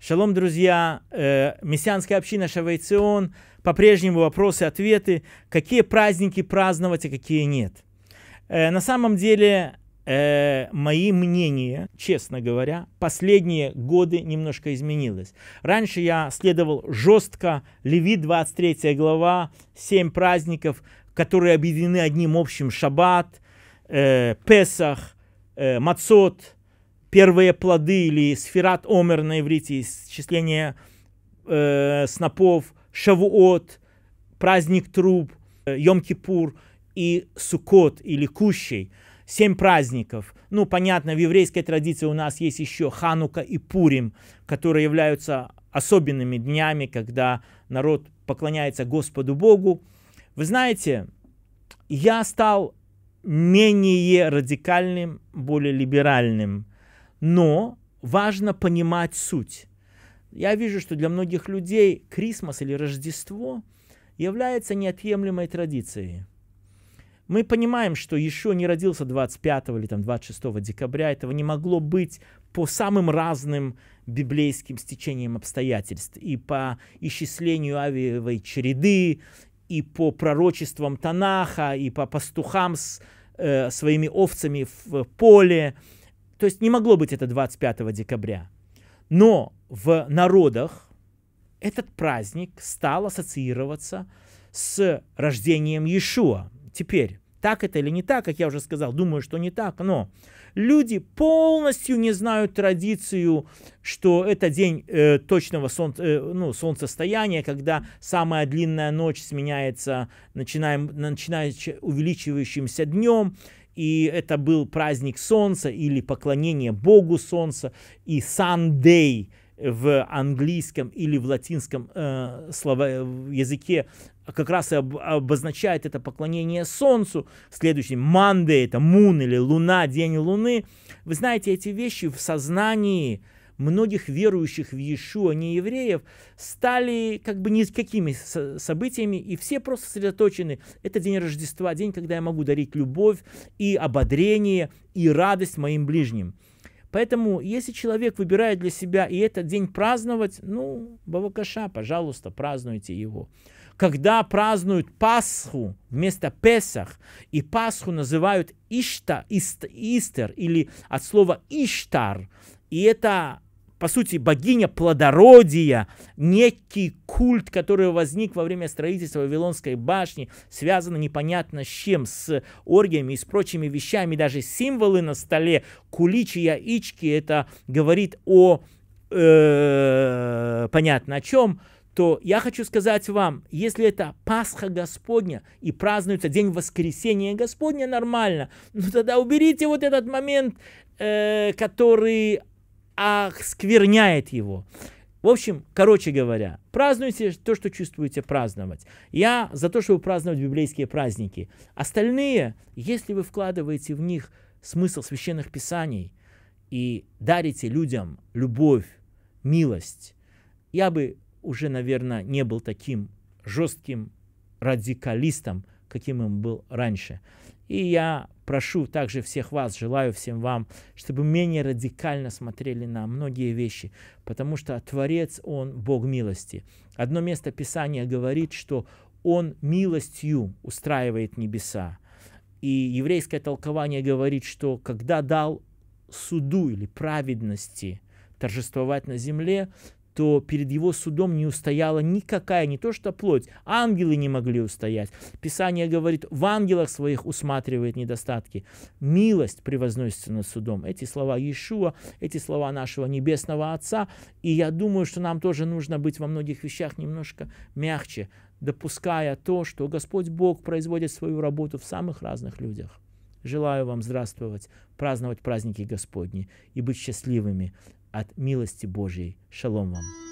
Шалом, друзья, э, мессианская община Шавайцион, по-прежнему вопросы, ответы, какие праздники праздновать, а какие нет. Э, на самом деле, э, мои мнения, честно говоря, последние годы немножко изменилось. Раньше я следовал жестко Левит 23 глава, 7 праздников, которые объединены одним общим Шаббат, э, Песах, э, Мацот – первые плоды или сфират омер на иврите, исчисление э, снопов, шавуот, праздник труб, э, Йом-Кипур и Суккот или Кущей. Семь праздников. Ну, понятно, в еврейской традиции у нас есть еще Ханука и Пурим, которые являются особенными днями, когда народ поклоняется Господу Богу. Вы знаете, я стал менее радикальным, более либеральным но важно понимать суть. Я вижу, что для многих людей Крисмас или Рождество является неотъемлемой традицией. Мы понимаем, что еще не родился 25 или там, 26 декабря, этого не могло быть по самым разным библейским стечениям обстоятельств, и по исчислению авиевой череды, и по пророчествам Танаха, и по пастухам с э, своими овцами в поле, то есть не могло быть это 25 декабря. Но в народах этот праздник стал ассоциироваться с рождением Иешуа. Теперь, так это или не так, как я уже сказал, думаю, что не так, но люди полностью не знают традицию, что это день э, точного сон, э, ну, солнцестояния, когда самая длинная ночь сменяется, начинаем, начиная увеличивающимся днем, и это был праздник солнца или поклонение богу солнца, и Sunday в английском или в латинском э, слова, в языке как раз и об, обозначает это поклонение солнцу. Следующий Monday это Moon или Луна, день Луны. Вы знаете, эти вещи в сознании многих верующих в Иешуа не евреев стали как бы ни с какими событиями, и все просто сосредоточены. Это день Рождества, день, когда я могу дарить любовь и ободрение, и радость моим ближним. Поэтому, если человек выбирает для себя и этот день праздновать, ну, Бавакаша, пожалуйста, празднуйте его. Когда празднуют Пасху вместо Песах, и Пасху называют Ишта, Ист, Истер, или от слова Иштар, и это по сути, богиня плодородия, некий культ, который возник во время строительства Вавилонской башни, связан непонятно с чем, с оргиями и с прочими вещами, даже символы на столе, куличи, яички, это говорит о, э, понятно о чем, то я хочу сказать вам, если это Пасха Господня и празднуется День Воскресения Господня нормально, ну тогда уберите вот этот момент, э, который оскверняет его. В общем, короче говоря, празднуйте то, что чувствуете праздновать. Я за то, чтобы праздновать библейские праздники. Остальные, если вы вкладываете в них смысл священных писаний и дарите людям любовь, милость, я бы уже, наверное, не был таким жестким радикалистом, каким им был раньше. И я прошу также всех вас, желаю всем вам, чтобы менее радикально смотрели на многие вещи, потому что Творец, Он Бог милости. Одно место Писания говорит, что Он милостью устраивает небеса. И еврейское толкование говорит, что когда дал суду или праведности торжествовать на земле, то перед его судом не устояла никакая, не то что плоть, ангелы не могли устоять. Писание говорит, в ангелах своих усматривает недостатки. Милость превозносится над судом. Эти слова Иешуа, эти слова нашего Небесного Отца. И я думаю, что нам тоже нужно быть во многих вещах немножко мягче, допуская то, что Господь Бог производит свою работу в самых разных людях. Желаю вам здравствовать, праздновать праздники Господни и быть счастливыми от милости Божьей. Шалом вам.